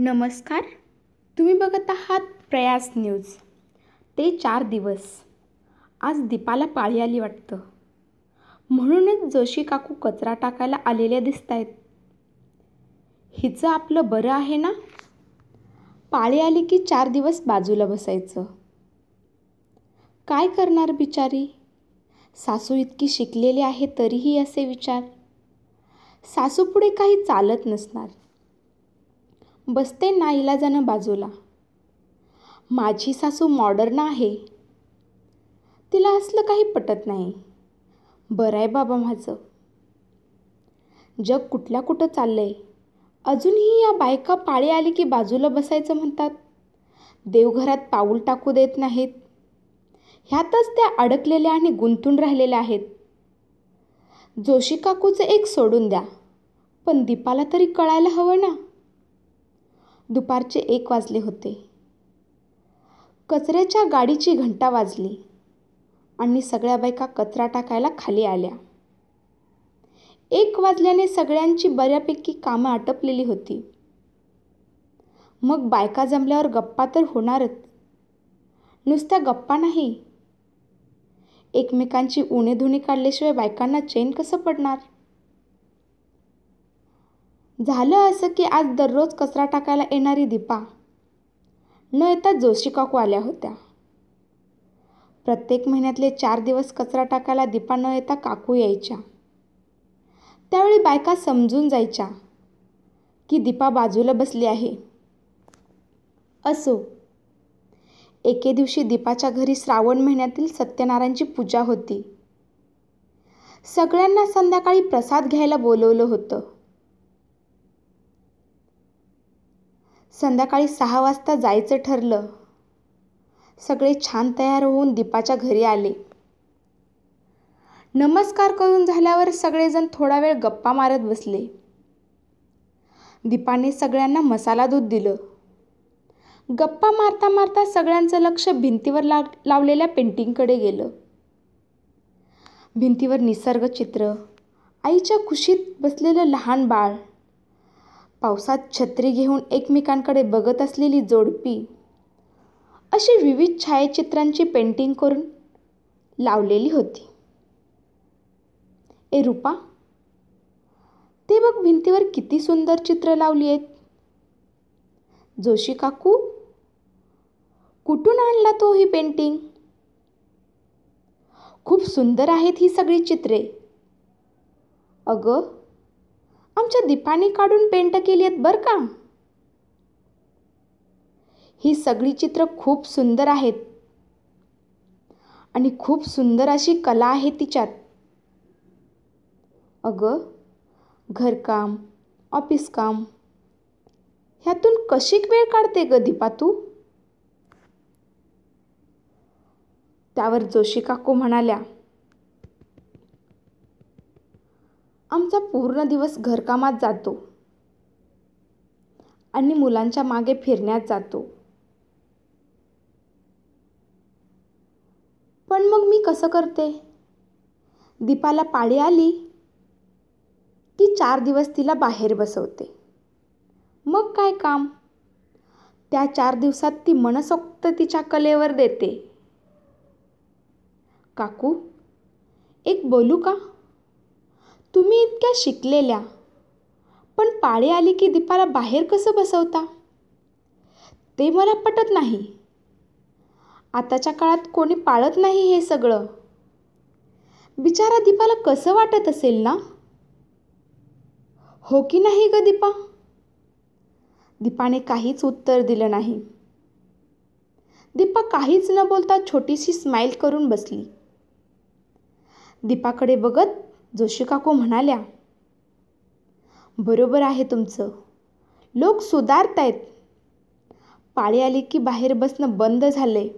नमस्कार तुम्ही बघत आहात प्रयास न्यूज ते चार दिवस आज दीपाला पाळी आली वाटतं म्हणूनच जोशी काकू कचरा टाकायला आलेल्या दिसत आहेत हिचं आपलं बरं आहे ना पाळी आली की चार दिवस बाजूला बसायचं काय करणार बिचारी सासू इतकी शिकलेली आहे तरीही असे विचार सासूपुढे काही चालत नसणार बसते नाईलाजानं बाजूला माझी सासू मॉडर्न आहे तिला असलं काही पटत नाही बरं आहे बाबा माझं जग कुठल्या कुठं चाललं आहे अजूनही या बायका पाळी आली की बाजूला बसायचं म्हणतात देवघरात पाऊल टाकू देत नाहीत ह्यातच त्या अडकलेल्या आणि गुंतून राहिलेल्या आहेत जोशी काकूचं एक सोडून द्या पण दीपाला तरी कळायला हवं ना दुपारचे एक वाजले होते कचऱ्याच्या गाडीची घंटा वाजली आणि सगळ्या बायका कचरा टाकायला खाली आल्या एक वाजल्याने सगळ्यांची बऱ्यापैकी कामं आटपलेली होती मग बायका जमल्यावर गप्पा तर होणारच नुसत्या गप्पा नाही एकमेकांची उणेधुणे काढल्याशिवाय बायकांना चैन कसं पडणार झालं असं की आज दररोज कचरा टाकायला येणारी दीपा न येता जोशी काकू आल्या होत्या प्रत्येक महिन्यातले चार दिवस कचरा टाकायला दीपा न येता काकू यायच्या त्यावेळी बायका समजून जायच्या की दीपा बाजूला बसली आहे असो एके दिवशी दीपाच्या घरी श्रावण महिन्यातील सत्यनारायणची पूजा होती सगळ्यांना संध्याकाळी प्रसाद घ्यायला बोलवलं होतं संध्याकाळी सहा वाजता जायचं ठरलं सगळे छान तयार होऊन दीपाच्या घरी आले नमस्कार करून झाल्यावर सगळेजण थोडा वेळ गप्पा मारत बसले दीपाने सगळ्यांना मसाला दूध दिलं गप्पा मारता मारता सगळ्यांचं लक्ष भिंतीवर ला लावलेल्या पेंटिंगकडे गेलं भिंतीवर निसर्ग चित्र आईच्या खुशीत बसलेलं लहान बाळ पावसात छत्री घेऊन एकमेकांकडे बघत असलेली जोडपी अशी विविध छायाचित्रांची पेंटिंग करून लावलेली होती ए रूपा ते बघ भिंतीवर किती सुंदर चित्र लावली आहेत जोशी काकू कुठून आणला तो ही पेंटिंग खूप सुंदर आहेत ही सगळी चित्रे अगं आमच्या दीपाने काढून पेंट केली आहेत बरं का ही सगळी चित्र खूप सुंदर आहेत आणि खूप सुंदर अशी कला आहे तिच्यात अगं घरकाम ऑफिस काम ह्यातून कशी वेळ काढते ग दीपा तू त्यावर जोशी काकू म्हणाल्या आमचा पूर्ण दिवस घरकामात जातो आणि मुलांच्या मागे फिरण्यात जातो पण मग मी कसं करते दीपाला पाळी आली की चार दिवस तिला बाहेर बसवते मग काय काम त्या चार दिवसात ती मनसोक्त तिच्या कलेवर देते काकू एक बोलू का तुम्ही इतक्या शिकलेल्या पण पाळी आली की दीपाला बाहेर कसं बसवता ते मला पटत नाही आताच्या काळात कोणी पाळत नाही हे सगळं बिचारा दीपाला कसं वाटत असेल ना हो की नाही ग दीपा दीपाने काहीच उत्तर दिलं नाही दीपा काहीच न बोलता छोटीशी स्माईल करून बसली दीपाकडे बघत जोशिकाको म्हणाल्या बरोबर आहे तुमचं लोक आहेत पाळी आली की बाहेर बसणं बंद झालंय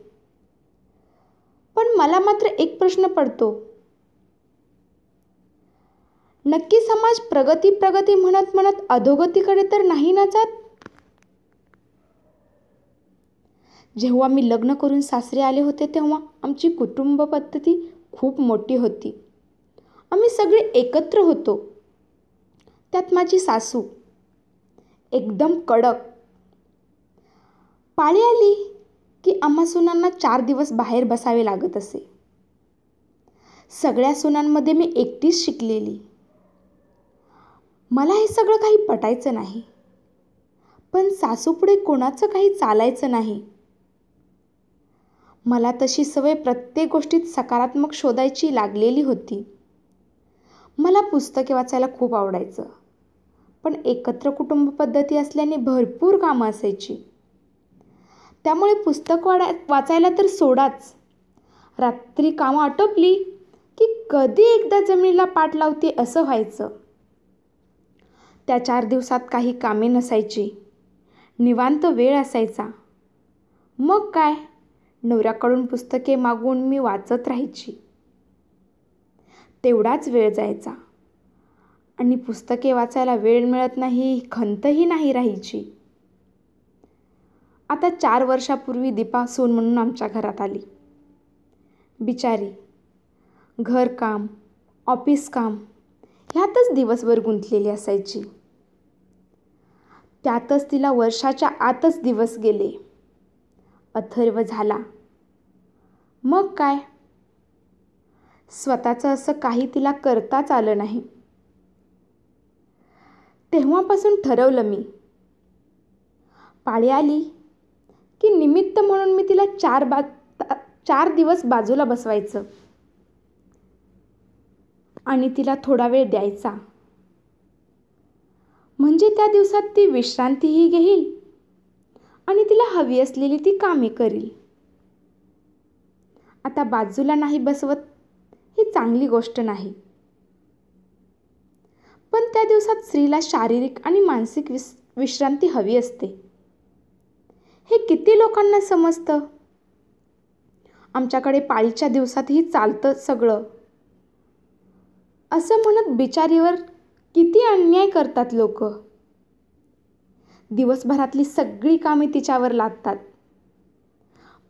पण मला मात्र एक प्रश्न पडतो नक्की समाज प्रगती प्रगती म्हणत म्हणत अधोगतीकडे तर नाही ना जात जेव्हा मी लग्न करून सासरे आले होते तेव्हा आमची कुटुंब पद्धती खूप मोठी होती आम्ही सगळे एकत्र होतो त्यात माझी सासू एकदम कडक पाळी आली की आम्हा सुनांना चार दिवस बाहेर बसावे लागत असे सगळ्या सुनांमध्ये मी एकटीच शिकलेली मला हे सगळं काही पटायचं नाही पण सासूपुढे कोणाचं काही चालायचं नाही मला तशी सवय प्रत्येक गोष्टीत सकारात्मक शोधायची लागलेली होती मला पुस्तके वाचायला खूप आवडायचं पण एकत्र कुटुंब पद्धती असल्याने भरपूर कामं असायची त्यामुळे पुस्तक वाडा वाचायला तर सोडाच रात्री कामं आटोपली की कधी एकदा जमिनीला पाठ लावते असं व्हायचं त्या चार दिवसात काही कामे नसायची निवांत वेळ असायचा मग काय नवऱ्याकडून पुस्तके मागून मी वाचत राहायची तेवढाच वेळ जायचा आणि पुस्तके वाचायला वेळ मिळत नाही खंतही नाही राहायची आता चार वर्षापूर्वी दीपा सोन म्हणून आमच्या घरात आली बिचारी घरकाम ऑफिस काम ह्यातच दिवसभर गुंतलेली असायची त्यातच तिला वर्षाच्या आतच दिवस गेले अथर्व झाला मग काय स्वतःचं असं काही तिला करताच आलं नाही तेव्हापासून ठरवलं मी पाळी आली की निमित्त म्हणून मी तिला चार बा चार दिवस बाजूला बसवायचं आणि तिला थोडा वेळ द्यायचा म्हणजे त्या दिवसात ती विश्रांतीही घेईल आणि तिला हवी असलेली ती कामे करील आता बाजूला नाही बसवत ही चांगली गोष्ट नाही पण त्या दिवसात स्त्रीला शारीरिक आणि मानसिक विस विश्रांती हवी असते हे किती लोकांना समजतं आमच्याकडे पाळीच्या दिवसातही चालतं सगळं असं म्हणत बिचारीवर किती अन्याय करतात लोक दिवसभरातली सगळी कामे तिच्यावर लागतात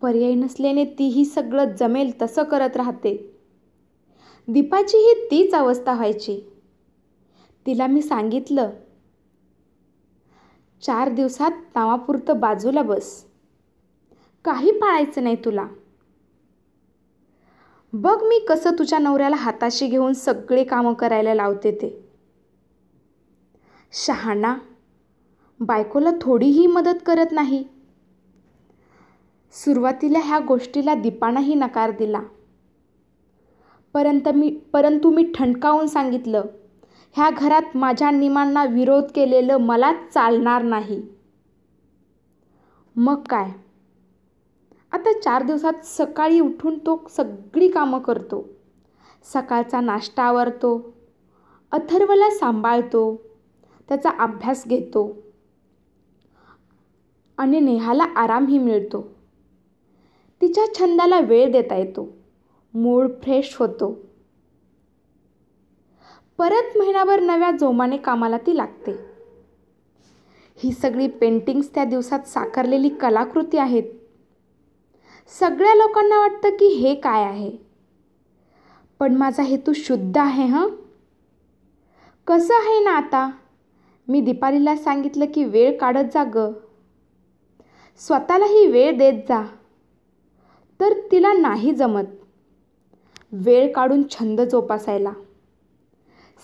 पर्याय नसल्याने तीही सगळं जमेल तसं करत राहते ही तीच अवस्था व्हायची तिला मी सांगितलं चार दिवसात नावापुरतं बाजूला बस काही पाळायचं नाही तुला बघ मी कसं तुझ्या नवऱ्याला हाताशी घेऊन सगळे कामं करायला लावते ते शहाणा बायकोला थोडीही मदत करत नाही सुरुवातीला ह्या गोष्टीला दीपानाही नकार दिला परंत मी परंतु मी ठणकावून सांगितलं ह्या घरात माझ्या निमांना विरोध केलेलं मला चालणार नाही मग काय आता चार दिवसात सकाळी उठून तो सगळी कामं करतो सकाळचा नाश्ता आवरतो अथर्वला सांभाळतो त्याचा अभ्यास घेतो आणि नेहाला आरामही मिळतो तिच्या छंदाला वेळ देता येतो मूड फ्रेश होतो परत महिनाभर नव्या जोमाने कामाला ती लागते ही सगळी पेंटिंग्स त्या दिवसात साकारलेली कलाकृती आहेत सगळ्या लोकांना वाटतं की हे काय आहे पण माझा हेतू शुद्ध आहे हं कसं आहे ना आता मी दीपालीला सांगितलं की वेळ काढत जा ग स्वतःलाही वेळ देत जा तर तिला नाही जमत वेळ काढून छंद जोपासायला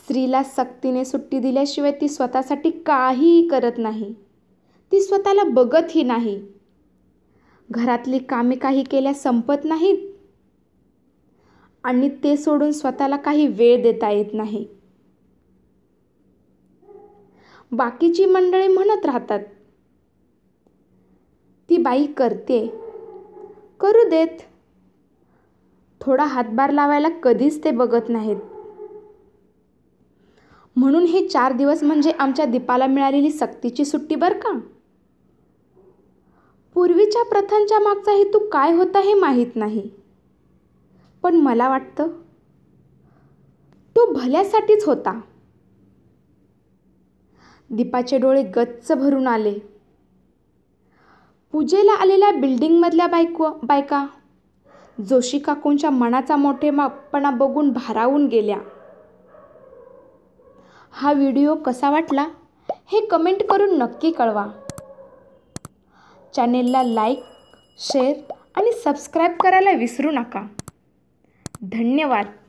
स्त्रीला सक्तीने सुट्टी दिल्याशिवाय ती स्वतःसाठी काहीही करत नाही ती स्वतःला बघतही नाही घरातली कामे काही केल्या संपत नाहीत आणि ते सोडून स्वतःला काही वेळ देता येत नाही बाकीची मंडळी म्हणत राहतात ती बाई करते करू देत थोडा हातभार लावायला कधीच ते बघत नाहीत म्हणून हे चार दिवस म्हणजे आमच्या दीपाला मिळालेली सक्तीची सुट्टी बरं का पूर्वीच्या प्रथांच्या मागचा हेतू काय होता हे माहीत नाही पण मला वाटतं तो भल्यासाठीच होता दीपाचे डोळे गच्च भरून आले पूजेला आलेल्या बिल्डिंगमधल्या बायको बायका जोशी काकूंच्या मनाचा मोठे मोठेपणा बघून भारावून गेल्या हा व्हिडिओ कसा वाटला हे कमेंट करून नक्की कळवा चॅनेलला लाईक शेअर आणि सबस्क्राईब करायला विसरू नका धन्यवाद